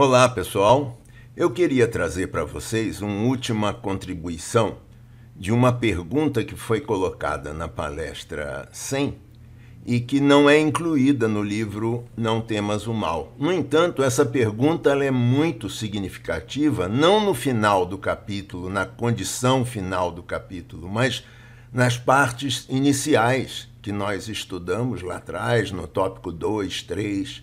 Olá, pessoal. Eu queria trazer para vocês uma última contribuição de uma pergunta que foi colocada na palestra 100 e que não é incluída no livro Não Temas o Mal. No entanto, essa pergunta é muito significativa, não no final do capítulo, na condição final do capítulo, mas nas partes iniciais que nós estudamos lá atrás, no tópico 2, 3,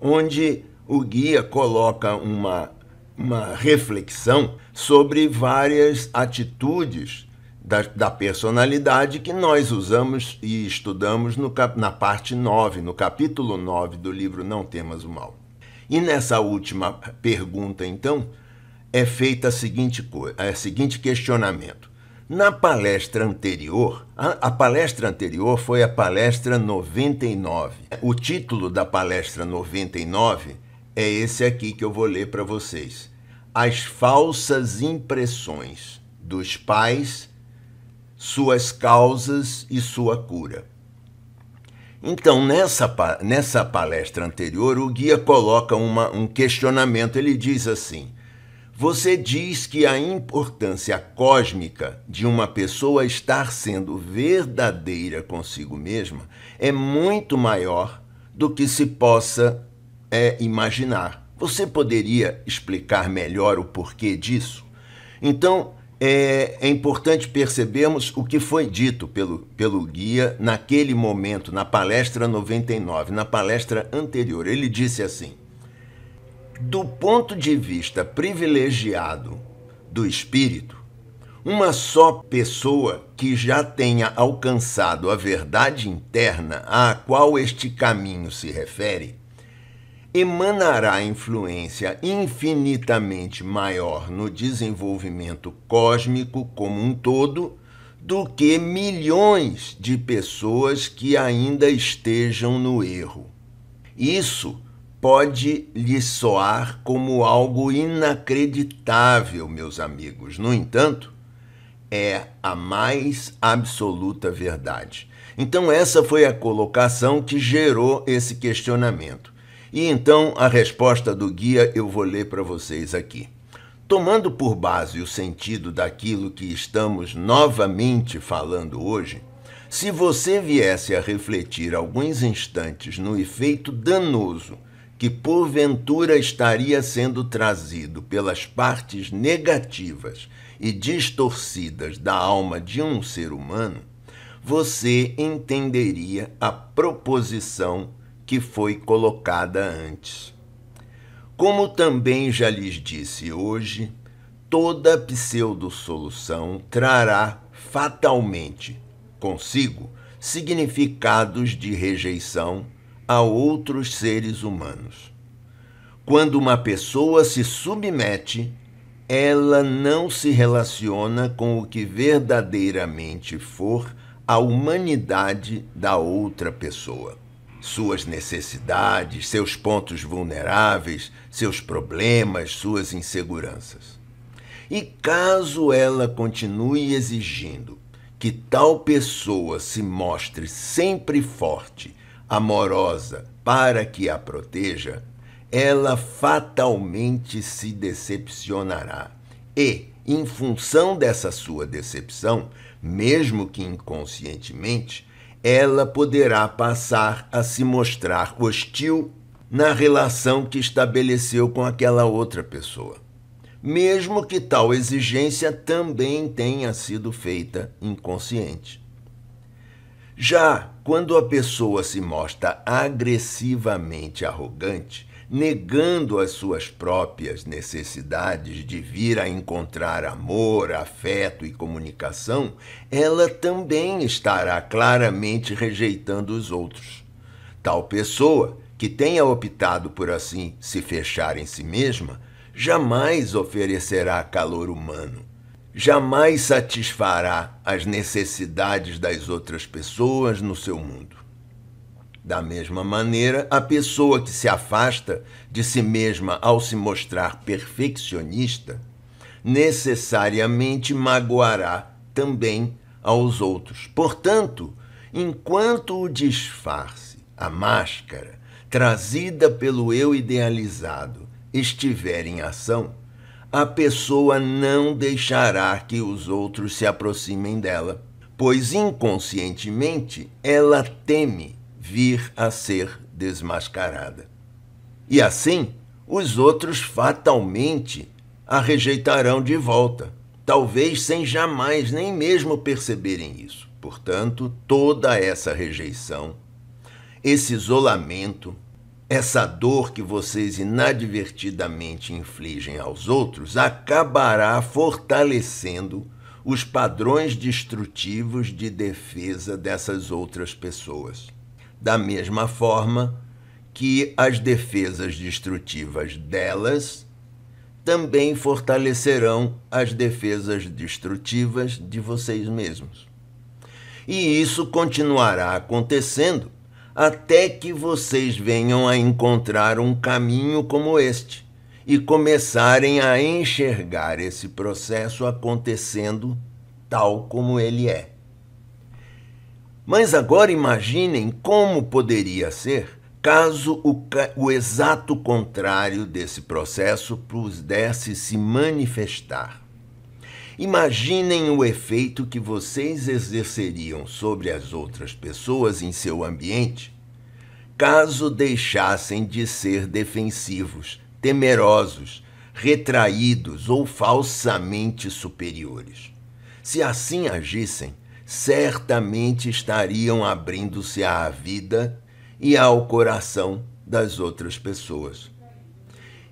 onde o guia coloca uma, uma reflexão sobre várias atitudes da, da personalidade que nós usamos e estudamos no, na parte 9, no capítulo 9 do livro Não Temas o Mal. E nessa última pergunta, então, é feita a seguinte coisa, a seguinte questionamento. Na palestra anterior, a, a, palestra anterior foi a palestra 99. O título da palestra 99 é esse aqui que eu vou ler para vocês. As falsas impressões dos pais, suas causas e sua cura. Então, nessa, nessa palestra anterior, o guia coloca uma, um questionamento. Ele diz assim: Você diz que a importância cósmica de uma pessoa estar sendo verdadeira consigo mesma é muito maior do que se possa é imaginar. Você poderia explicar melhor o porquê disso? Então, é, é, importante percebermos o que foi dito pelo, pelo guia naquele momento, na palestra 99, na palestra anterior. Ele disse assim: do ponto de vista privilegiado do espírito, uma só pessoa que já tenha alcançado a verdade interna a qual este caminho se refere emanará influência infinitamente maior no desenvolvimento cósmico como um todo do que milhões de pessoas que ainda estejam no erro. Isso pode lhe soar como algo inacreditável, meus amigos. No entanto, é a mais absoluta verdade. Então, essa foi a colocação que gerou esse questionamento. E então a resposta do guia eu vou ler para vocês aqui. Tomando por base o sentido daquilo que estamos novamente falando hoje, se você viesse a refletir alguns instantes no efeito danoso que porventura estaria sendo trazido pelas partes negativas e distorcidas da alma de um ser humano, você entenderia a proposição que foi colocada antes. Como também já lhes disse hoje, toda pseudo-solução trará fatalmente consigo significados de rejeição a outros seres humanos. Quando uma pessoa se submete, ela não se relaciona com o que verdadeiramente for a humanidade da outra pessoa suas necessidades, seus pontos vulneráveis, seus problemas, suas inseguranças. E caso ela continue exigindo que tal pessoa se mostre sempre forte, amorosa, para que a proteja, ela fatalmente se decepcionará. E, em função dessa sua decepção, mesmo que inconscientemente, ela poderá passar a se mostrar hostil na relação que estabeleceu com aquela outra pessoa, mesmo que tal exigência também tenha sido feita inconsciente. Já quando a pessoa se mostra agressivamente arrogante, negando as suas próprias necessidades de vir a encontrar amor, afeto e comunicação, ela também estará claramente rejeitando os outros. Tal pessoa, que tenha optado por assim se fechar em si mesma, jamais oferecerá calor humano jamais satisfará as necessidades das outras pessoas no seu mundo. Da mesma maneira, a pessoa que se afasta de si mesma ao se mostrar perfeccionista, necessariamente magoará também aos outros. Portanto, enquanto o disfarce, a máscara, trazida pelo eu idealizado, estiver em ação, a pessoa não deixará que os outros se aproximem dela, pois inconscientemente ela teme vir a ser desmascarada. E assim, os outros fatalmente a rejeitarão de volta, talvez sem jamais nem mesmo perceberem isso. Portanto, toda essa rejeição, esse isolamento, essa dor que vocês inadvertidamente infligem aos outros acabará fortalecendo os padrões destrutivos de defesa dessas outras pessoas da mesma forma que as defesas destrutivas delas também fortalecerão as defesas destrutivas de vocês mesmos. E isso continuará acontecendo até que vocês venham a encontrar um caminho como este e começarem a enxergar esse processo acontecendo tal como ele é. Mas agora imaginem como poderia ser caso o, o exato contrário desse processo pudesse se manifestar. Imaginem o efeito que vocês exerceriam sobre as outras pessoas em seu ambiente caso deixassem de ser defensivos, temerosos, retraídos ou falsamente superiores. Se assim agissem, certamente estariam abrindo-se à vida e ao coração das outras pessoas.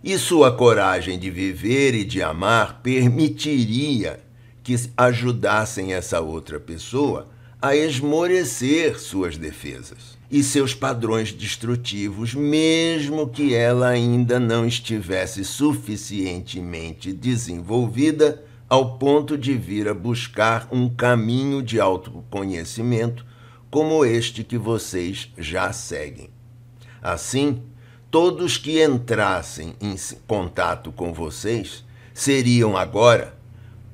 E sua coragem de viver e de amar permitiria que ajudassem essa outra pessoa a esmorecer suas defesas e seus padrões destrutivos, mesmo que ela ainda não estivesse suficientemente desenvolvida ao ponto de vir a buscar um caminho de autoconhecimento como este que vocês já seguem. Assim, todos que entrassem em contato com vocês seriam agora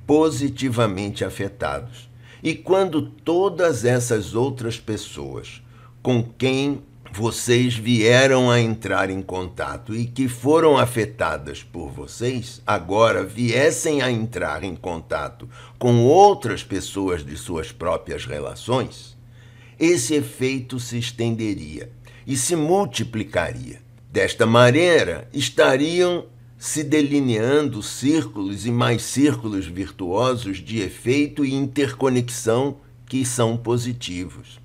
positivamente afetados. E quando todas essas outras pessoas com quem vocês vieram a entrar em contato e que foram afetadas por vocês, agora viessem a entrar em contato com outras pessoas de suas próprias relações, esse efeito se estenderia e se multiplicaria. Desta maneira, estariam se delineando círculos e mais círculos virtuosos de efeito e interconexão que são positivos.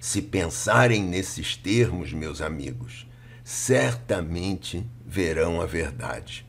Se pensarem nesses termos, meus amigos, certamente verão a verdade.